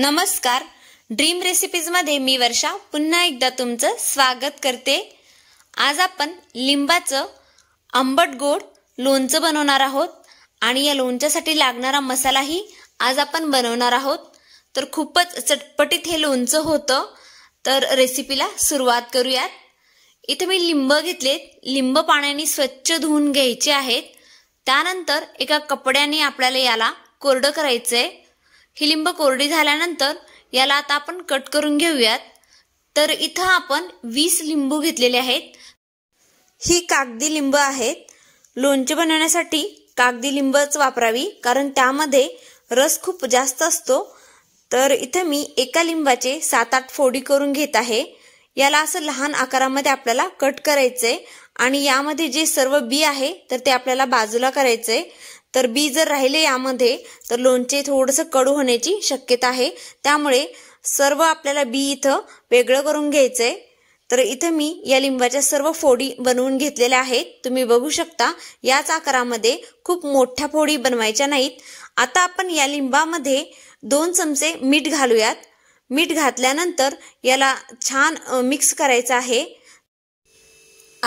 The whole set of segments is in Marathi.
नमस्कार ड्रीम रेसिपीजमध्ये मी वर्षा पुन्हा एकदा तुमचं स्वागत करते आज आपण लिंबाचं आंबट गोड लोणचं बनवणार आहोत आणि या लोणच्यासाठी लागणारा मसालाही आज आपण बनवणार आहोत तर खूपच चटपटीत हे लोणचं होतं तर रेसिपीला सुरुवात करूयात इथे मी लिंब घेतलेत लिंब पाण्याने स्वच्छ धुवून घ्यायचे आहेत त्यानंतर एका कपड्याने आपल्याला याला कोरडं करायचं आहे ही लिंब कोरडी झाल्यानंतर याला आता आपण कट करून घेऊयात तर इथं आपण वीस लिंबू घेतलेले आहेत ही कागदी लिंब आहेत लोणचे बनवण्यासाठी कागदी लिंबच वापरावी कारण त्यामध्ये रस खूप जास्त असतो तर इथं मी एका लिंबाचे सात आठ फोडी करून घेत आहे याला असं लहान आकारामध्ये आपल्याला कट करायचंय आणि यामध्ये जे सर्व बी आहे तर ते आपल्याला बाजूला करायचंय तर बी जर राहिले यामध्ये तर लोणचे थोडंसं कडू होण्याची शक्यता आहे त्यामुळे सर्व आपल्याला बी इथं वेगळं करून घ्यायचं आहे तर इथं मी या लिंबाच्या सर्व फोडी बनवून घेतलेल्या आहेत तुम्ही बघू शकता याच आकारामध्ये खूप मोठ्या फोडी बनवायच्या नाहीत आता आपण या लिंबामध्ये दोन चमचे मीठ घालूयात मीठ घातल्यानंतर याला छान मिक्स करायचं आहे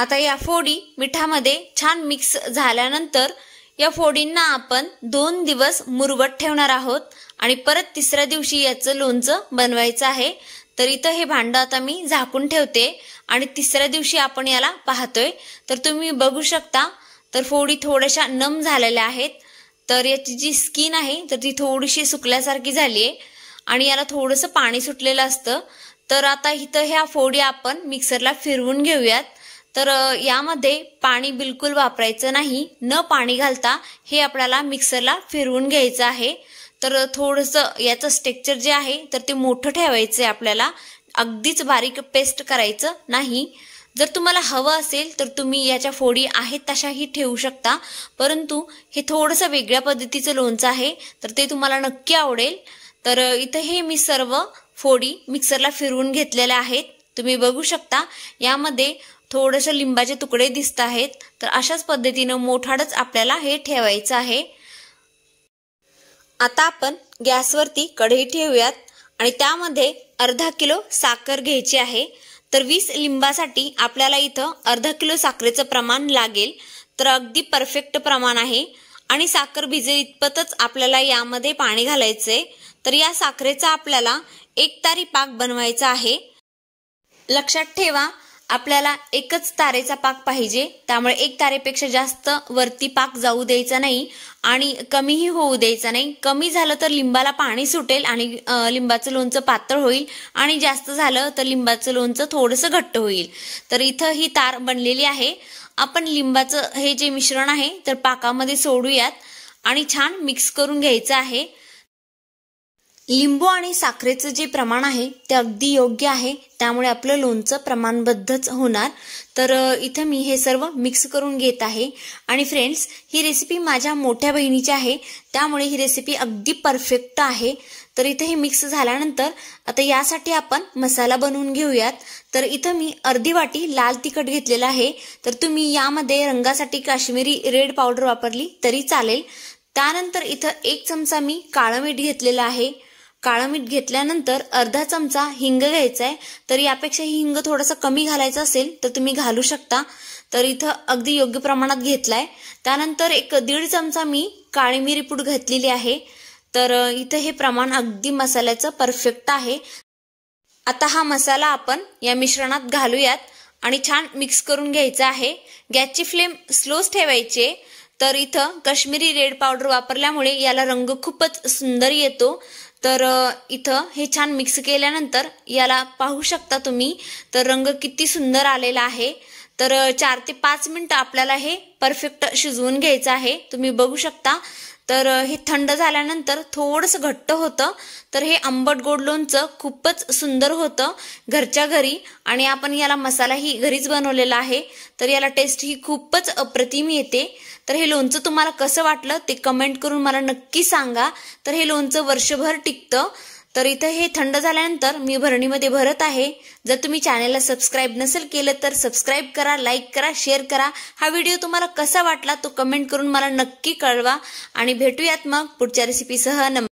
आता या फोडी मिठामध्ये छान मिक्स झाल्यानंतर या फोडींना आपण दोन दिवस मुरवत ठेवणार आहोत आणि परत तिसऱ्या दिवशी याचं लोणचं बनवायचं आहे तर इथं हे भांडं आता मी झाकून ठेवते आणि तिसऱ्या दिवशी आपण याला पाहतोय तर तुम्ही बघू शकता तर फोडी थोड्याशा नम झालेल्या आहेत तर याची जी स्किन आहे तर ती थोडीशी सुकल्यासारखी झाली आहे आणि याला थोडंसं पाणी सुटलेलं असतं तर आता इथं ह्या फोडी आपण मिक्सरला फिरवून घेऊयात तर यामध्ये पाणी बिलकुल वापरायचं नाही न पाणी घालता हे आपल्याला मिक्सरला फिरवून घ्यायचं आहे तर थोडंसं याचं स्ट्रेक्चर जे आहे तर ते मोठं ठेवायचं आहे आपल्याला अगदीच बारीक पेस्ट करायचं नाही जर तुम्हाला हवं असेल तर तुम्ही याच्या फोडी आहेत तशाही ठेवू शकता परंतु हे थोडंसं वेगळ्या पद्धतीचं लोणचं आहे तर ते तुम्हाला नक्की आवडेल तर इथं हे मी सर्व फोडी मिक्सरला फिरवून घेतलेल्या आहेत तुम्ही बघू शकता यामध्ये थोडंसं लिंबाचे तुकडे दिसत आहेत तर अशाच पद्धतीनं मोठाडच आपल्याला हे ठेवायचं आहे आता आपण गॅसवरती कढई ठेवूयात आणि त्यामध्ये अर्धा किलो साखर घ्यायची आहे तर वीस लिंबासाठी आपल्याला इथं अर्धा किलो साखरेचं प्रमाण लागेल तर अगदी परफेक्ट प्रमाण आहे आणि साखर भिजे इतपतच आपल्याला यामध्ये पाणी घालायचंय तर या साखरेचा आपल्याला एक तारी पाक बनवायचा आहे लक्षात ठेवा आपल्याला एकच तारेचा पाक पाहिजे त्यामुळे एक तारेपेक्षा जास्त वरती पाक जाऊ द्यायचा नाही आणि कमीही होऊ द्यायचा नाही कमी झालं तर लिंबाला पाणी सुटेल आणि लिंबाचं लोणचं पातळ होईल आणि जास्त झालं तर लिंबाचं लोणचं थोडंसं घट्ट होईल तर इथं ही तार बनलेली आहे आपण लिंबाचं हे जे मिश्रण आहे तर पाकामध्ये सोडूयात आणि छान मिक्स करून घ्यायचं आहे लिंबू आणि साखरेचं जे प्रमाण आहे ते अगदी योग्य आहे त्यामुळे आपलं लोणचं प्रमाणबद्धच होणार तर इथं मी हे सर्व मिक्स करून घेत आहे आणि फ्रेंड्स ही रेसिपी माझ्या मोठ्या बहिणीची आहे त्यामुळे ही रेसिपी अगदी परफेक्ट आहे तर इथं हे मिक्स झाल्यानंतर आता यासाठी आपण मसाला बनवून घेऊयात तर इथं मी अर्धी वाटी लाल तिखट घेतलेलं आहे तर तुम्ही यामध्ये रंगासाठी काश्मीरी रेड पावडर वापरली तरी चालेल त्यानंतर इथं एक चमचा मी काळं मीठ घेतलेलं आहे काळं मीठ घेतल्यानंतर अर्धा चमचा हिंग घ्यायचा आहे तर यापेक्षा हिंग थोडासा कमी घालायचा असेल तर तुम्ही घालू शकता तर इथं अगदी योग्य प्रमाणात घेतलाय त्यानंतर एक दीड चमचा मी काळी मिरी पूड घातलेली आहे तर इथं हे प्रमाण अगदी मसाल्याचं परफेक्ट आहे आता हा मसाला आपण या मिश्रणात घालूयात आणि छान मिक्स करून घ्यायचा आहे गॅसची फ्लेम स्लोच ठेवायची तर इथं कश्मीरी रेड पावडर वापरल्यामुळे याला रंग खूपच सुंदर येतो तर इथं हे छान मिक्स केल्यानंतर याला पाहू शकता तुम्ही तर रंग किती सुंदर आलेला आहे तर चार ते पाच मिनटं आपल्याला हे परफेक्ट शिजवून घ्यायचं आहे तुम्ही बघू शकता तर हे थंड झाल्यानंतर थोडंसं घट्ट होतं तर हे आंबट गोड लोणचं खूपच सुंदर होतं घरच्या घरी आणि आपण याला मसाला ही घरीच बनवलेला आहे तर याला टेस्ट ही खूपच अप्रतिम येते तर हे लोणचं तुम्हाला कसं वाटलं ते कमेंट करून मला नक्की सांगा तर हे लोणचं वर्षभर टिकतं तर इथं हे थंड झाल्यानंतर मी भरणीमध्ये भरत आहे जर तुम्ही चॅनेलला सबस्क्राईब नसेल केलं तर सबस्क्राईब करा लाईक करा शेअर करा हा व्हिडिओ तुम्हाला कसा वाटला तो कमेंट करून मला नक्की कळवा आणि भेटूयात मग पुढच्या रेसिपीसह नम